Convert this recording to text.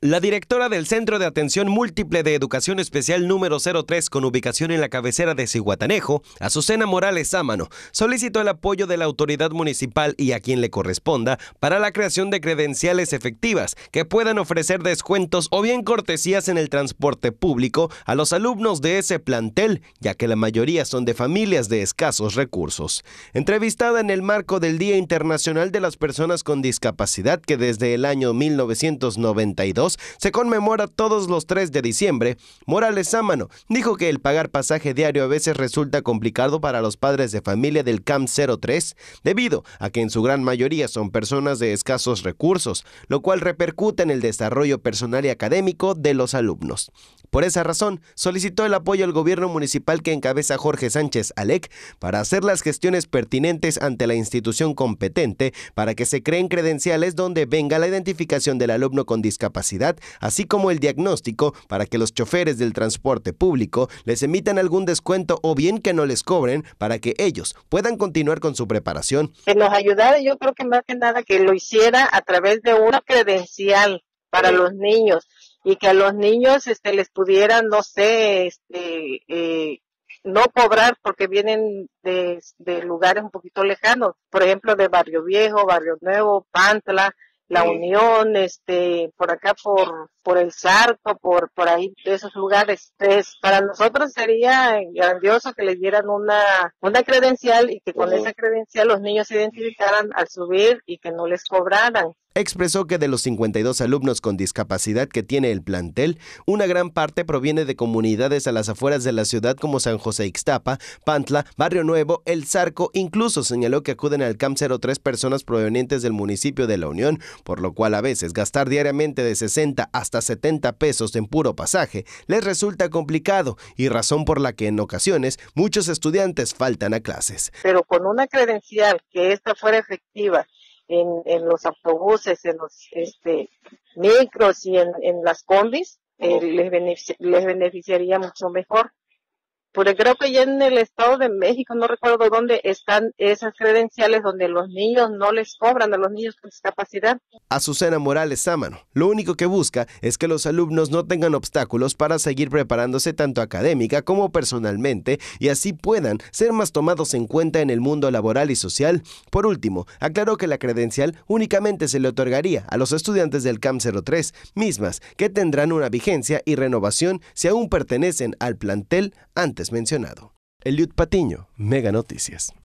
La directora del Centro de Atención Múltiple de Educación Especial número 03 con ubicación en la cabecera de Cihuatanejo, Azucena Morales Sámano, solicitó el apoyo de la autoridad municipal y a quien le corresponda para la creación de credenciales efectivas que puedan ofrecer descuentos o bien cortesías en el transporte público a los alumnos de ese plantel, ya que la mayoría son de familias de escasos recursos. Entrevistada en el marco del Día Internacional de las Personas con Discapacidad que desde el año 1992 se conmemora todos los 3 de diciembre, Morales Sámano dijo que el pagar pasaje diario a veces resulta complicado para los padres de familia del CAMP 03, debido a que en su gran mayoría son personas de escasos recursos, lo cual repercute en el desarrollo personal y académico de los alumnos. Por esa razón, solicitó el apoyo al gobierno municipal que encabeza Jorge Sánchez Alec para hacer las gestiones pertinentes ante la institución competente para que se creen credenciales donde venga la identificación del alumno con discapacidad, así como el diagnóstico para que los choferes del transporte público les emitan algún descuento o bien que no les cobren para que ellos puedan continuar con su preparación. Que nos ayudara, yo creo que más que nada que lo hiciera a través de una credencial para los niños y que a los niños este, les pudieran, no sé, este, eh, no cobrar porque vienen de, de, lugares un poquito lejanos, por ejemplo, de Barrio Viejo, Barrio Nuevo, Pantla, La Unión, este, por acá por, por El Sarto por, por ahí, de esos lugares. Entonces, para nosotros sería grandioso que les dieran una, una credencial y que con esa credencial los niños se identificaran al subir y que no les cobraran expresó que de los 52 alumnos con discapacidad que tiene el plantel, una gran parte proviene de comunidades a las afueras de la ciudad como San José Ixtapa, Pantla, Barrio Nuevo, El Zarco, incluso señaló que acuden al CAMP 03 personas provenientes del municipio de La Unión, por lo cual a veces gastar diariamente de 60 hasta 70 pesos en puro pasaje les resulta complicado y razón por la que en ocasiones muchos estudiantes faltan a clases. Pero con una credencial que esta fuera efectiva en, en los autobuses, en los este, micros y en, las combis, eh, les, les beneficiaría mucho mejor porque creo que ya en el Estado de México, no recuerdo dónde están esas credenciales donde los niños no les cobran a los niños con discapacidad. Azucena Morales Sámano, lo único que busca es que los alumnos no tengan obstáculos para seguir preparándose tanto académica como personalmente y así puedan ser más tomados en cuenta en el mundo laboral y social. Por último, aclaró que la credencial únicamente se le otorgaría a los estudiantes del CAM 03, mismas que tendrán una vigencia y renovación si aún pertenecen al plantel antes mencionado. Eliud Patiño, Mega Noticias.